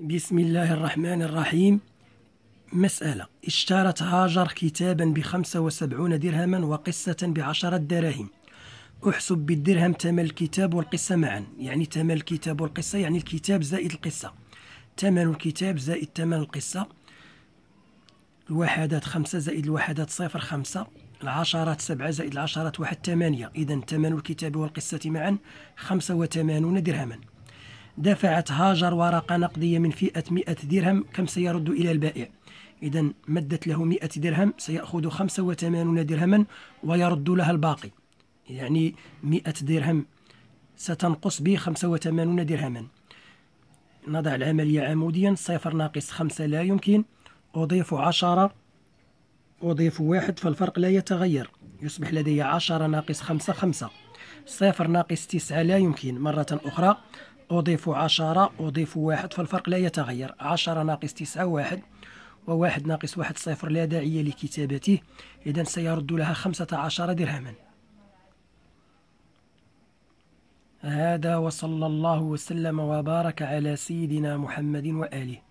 بسم الله الرحمن الرحيم مسألة اشترت هاجر كتابا بخمسة وسبعون درهما وقصة بعشرة دراهم احسب بالدرهم ثمن الكتاب والقصة معا يعني ثمن الكتاب والقصة يعني الكتاب زائد القصة ثمن الكتاب زائد ثمن القصة الوحدات خمسة زائد الوحدات صفر خمسة العشرات سبعة زائد العشرات واحد ثمانية إذا ثمن الكتاب والقصة معا خمسة وثمانون درهما دفعت هاجر ورقة نقدية من فئة 100 درهم كم سيرد إلى البائع إذا مدت له 100 درهم سيأخذ 85 درهما ويرد لها الباقي يعني 100 درهم ستنقص به 85 درهما نضع العملية عموديا صفر ناقص خمسة لا يمكن أضيف عشرة أضيف واحد فالفرق لا يتغير يصبح لدي عشرة ناقص خمسة خمسة صفر ناقص تسعة لا يمكن مرة أخرى أضيف عشرة أضيف واحد فالفرق لا يتغير عشرة ناقص تسعة واحد وواحد ناقص واحد صفر لا داعي لكتابته إذا سيرد لها خمسة عشر درهما هذا وصلى الله وسلم وبارك على سيدنا محمد وآله